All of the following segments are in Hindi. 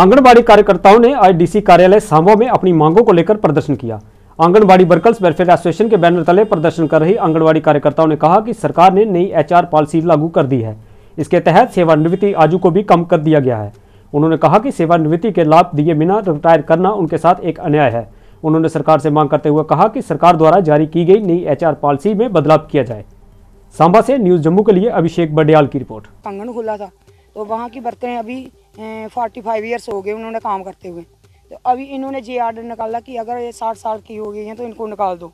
आंगनबाड़ी कार्यकर्ताओं ने आज डीसी कार्यालय सांबा में अपनी मांगों को लेकर प्रदर्शन किया आंगनबाड़ी वर्कर्स वेलफेयर एसोसिएशन के बैनर तले प्रदर्शन कर रही आंगनबाड़ी कार्यकर्ताओं ने कहा कि सरकार ने नई एचआर पॉलिसी लागू कर दी है इसके तहत सेवानिवृत्ति आजू को भी कम कर दिया गया है उन्होंने कहा कि सेवानिवृत्ति के लाभ दिए बिना रिटायर करना उनके साथ एक अन्याय है उन्होंने सरकार से मांग करते हुए कहा कि सरकार द्वारा जारी की गई नई एच पॉलिसी में बदलाव किया जाए सांबा से न्यूज जम्मू के लिए अभिषेक बडियाल की रिपोर्ट कंगन खुला था तो वहाँ की बरतें अभी फोर्टी फाइव ईयर्स हो गए उन्होंने काम करते हुए तो अभी इन्होंने ये आर्डर निकाला कि अगर ये साठ साल की हो गई हैं तो इनको निकाल दो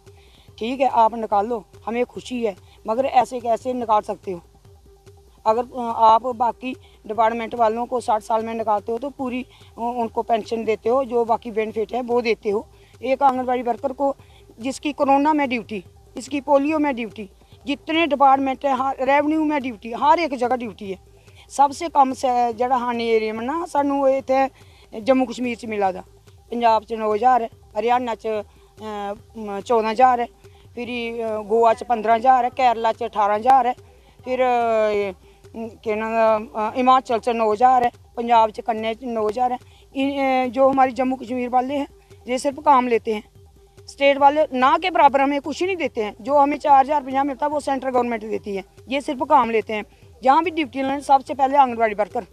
ठीक है आप निकाल लो हमें खुशी है मगर ऐसे कैसे निकाल सकते हो अगर अं, आप बाकी डिपार्टमेंट वालों को साठ साल में निकालते हो तो पूरी उनको पेंशन देते हो जो बाकी बेनिफिट है वो देते हो एक आंगनबाड़ी वर्कर को जिसकी कोरोना में ड्यूटी इसकी पोलियो में ड्यूटी जितने डिपार्टमेंट हैं रेवन्यू में ड्यूटी हर एक जगह ड्यूटी है सबसे कम जरा हानि एरियम ना सू इत जम्मू कश्मीर च मिला था पंजाब नौ हज़ार हरियाणा च अं, चौदह हज़ार फिरी गोवा च पंद्रह हज़ार केरला च अठारह हज़ार फिर के ना हिमाचल च नौ हज़ार पंजाब च कन्ने नौ हज़ार जो हमारी जम्मू कश्मीर वाले हैं ये सिर्फ काम लेते हैं स्टेट वाले ना के बराबर हमें कुछ नहीं देते हैं जो हमें चार हज़ार पचास मिलता है वो सेंट्रल गवर्नमेंट देती है ये सिर्फ काम लेते हैं जहाँ भी डिप्टी लें सबसे पहले आंगनबाड़ी वर्कर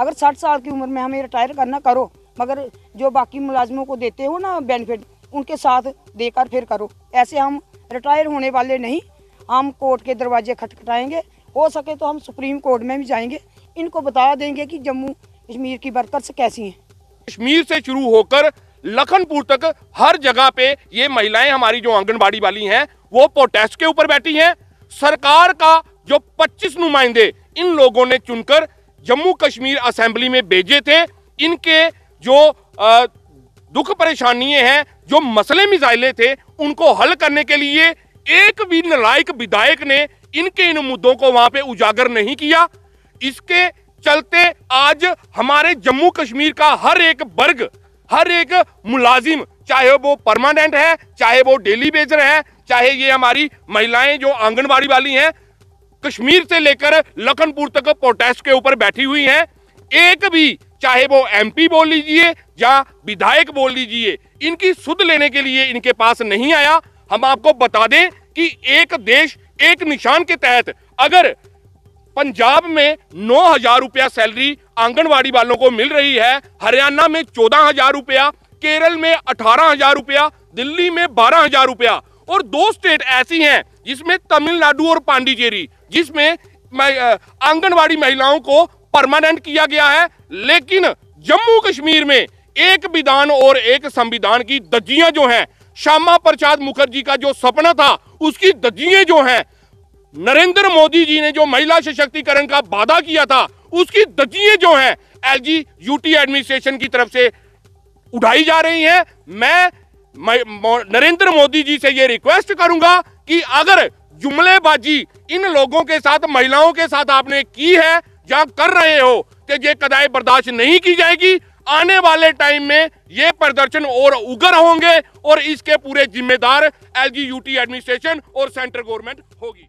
अगर साठ साल की उम्र में हमें रिटायर करना करो मगर जो बाकी मुलाजमों को देते हो ना बेनिफिट उनके साथ देकर फिर करो ऐसे हम रिटायर होने वाले नहीं हम कोर्ट के दरवाजे खटखटाएंगे हो सके तो हम सुप्रीम कोर्ट में भी जाएंगे इनको बता देंगे कि जम्मू कश्मीर की वर्कर्स कैसी हैं कश्मीर से शुरू होकर लखनपुर तक हर जगह पे ये महिलाएं हमारी जो आंगनबाड़ी वाली हैं वो प्रोटेस्ट के ऊपर बैठी हैं सरकार का जो 25 नुमाइंदे इन लोगों ने चुनकर जम्मू कश्मीर असेंबली में भेजे थे इनके जो आ, दुख परेशानियां हैं जो मसले मिजाइले थे उनको हल करने के लिए एक भी नलायक विधायक ने इनके इन मुद्दों को वहां पे उजागर नहीं किया इसके चलते आज हमारे जम्मू कश्मीर का हर एक वर्ग हर एक मुलाजिम चाहे वो परमानेंट है चाहे वो डेली बेजर है चाहे ये हमारी महिलाएं जो आंगनबाड़ी वाली हैं कश्मीर से लेकर लखनपुर तक प्रोटेस्ट के ऊपर बैठी हुई हैं एक भी चाहे वो एमपी बोल लीजिए या विधायक बोल लीजिए इनकी सुध लेने के लिए इनके पास नहीं आया हम आपको बता दें कि एक देश एक निशान के तहत अगर पंजाब में नौ हजार रुपया सैलरी आंगनवाड़ी वालों को मिल रही है हरियाणा में चौदह हजार रुपया केरल में अठारह हजार रुपया दिल्ली में बारह हजार रुपया और दो स्टेट ऐसी हैं जिसमें तमिलनाडु और पांडिचेरी जिसमें आंगनवाड़ी महिलाओं को परमानेंट किया गया है लेकिन जम्मू कश्मीर में एक विधान और एक संविधान की दज्जियां जो हैं श्यामा प्रसाद मुखर्जी का जो सपना था उसकी दज्जियां जो हैं नरेंद्र मोदी जी ने जो महिला सशक्तिकरण का वादा किया था उसकी दज्जियां जो हैं एलजी यूटी एडमिनिस्ट्रेशन की तरफ से उठाई जा रही हैं मैं मैं नरेंद्र मोदी जी से ये रिक्वेस्ट करूंगा कि अगर जुमलेबाजी इन लोगों के साथ महिलाओं के साथ आपने की है या कर रहे हो तो ये कदाए बर्दाश्त नहीं की जाएगी आने वाले टाइम में ये प्रदर्शन और उग्र होंगे और इसके पूरे जिम्मेदार यूटी एडमिनिस्ट्रेशन और सेंट्रल गवर्नमेंट होगी